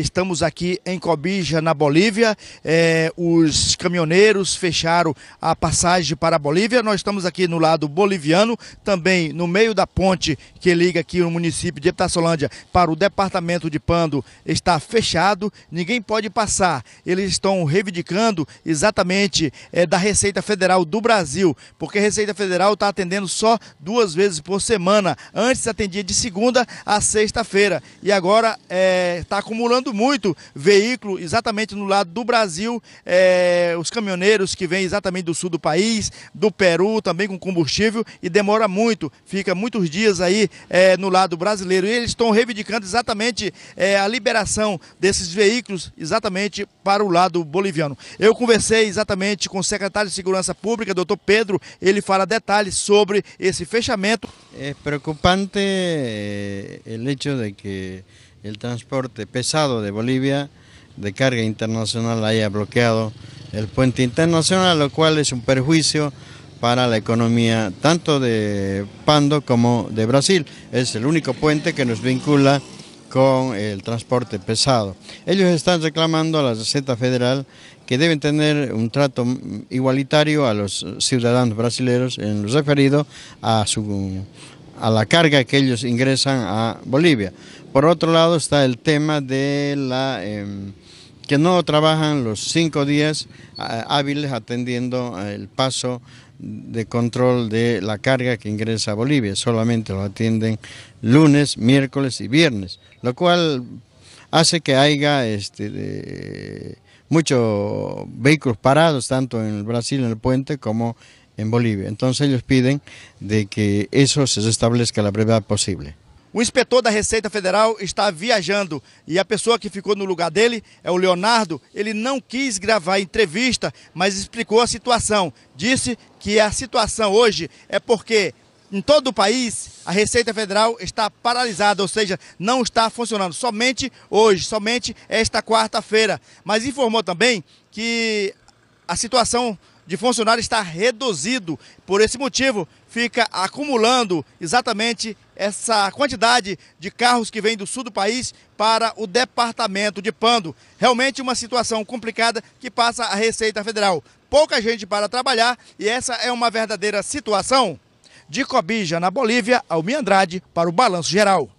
Estamos aqui em Cobija, na Bolívia. É, os caminhoneiros fecharam a passagem para a Bolívia. Nós estamos aqui no lado boliviano, também no meio da ponte que liga aqui o município de Epitaçolândia para o departamento de Pando. Está fechado, ninguém pode passar. Eles estão reivindicando exatamente é, da Receita Federal do Brasil, porque a Receita Federal está atendendo só duas vezes por semana. Antes atendia de segunda a sexta-feira e agora está é, tá acumulando muito veículo exatamente no lado do Brasil, é, os caminhoneiros que vêm exatamente do sul do país, do Peru, também com combustível, e demora muito, fica muitos dias aí é, no lado brasileiro. E eles estão reivindicando exatamente é, a liberação desses veículos exatamente para o lado boliviano. Eu conversei exatamente com o secretário de Segurança Pública, doutor Pedro, ele fala detalhes sobre esse fechamento. É preocupante o hecho de que el transporte pesado de Bolivia de carga internacional haya bloqueado el puente internacional, lo cual es un perjuicio para la economía tanto de Pando como de Brasil. Es el único puente que nos vincula con el transporte pesado. Ellos están reclamando a la Receta Federal que deben tener un trato igualitario a los ciudadanos brasileños en lo referido a su a la carga que ellos ingresan a Bolivia. Por otro lado está el tema de la em, que no trabajan los cinco días hábiles atendiendo el paso de control de la carga que ingresa a Bolivia. Solamente lo atienden lunes, miércoles y viernes, lo cual hace que haya este, de, muchos vehículos parados, tanto en el Brasil, en el puente, como en Bolivia. Entonces ellos piden de que eso se establezca la brevedad posible. O inspetor da Receita Federal está viajando e a pessoa que ficou no lugar dele é o Leonardo. Ele não quis gravar a entrevista, mas explicou a situação. Disse que a situação hoje é porque em todo o país, a Receita Federal está paralisada, ou seja, não está funcionando. Somente hoje, somente esta quarta-feira. Mas informou também que a situação de funcionários está reduzido. Por esse motivo, fica acumulando exatamente essa quantidade de carros que vem do sul do país para o departamento de Pando. Realmente uma situação complicada que passa a Receita Federal. Pouca gente para trabalhar e essa é uma verdadeira situação. De Cobija, na Bolívia, Almi Andrade para o Balanço Geral.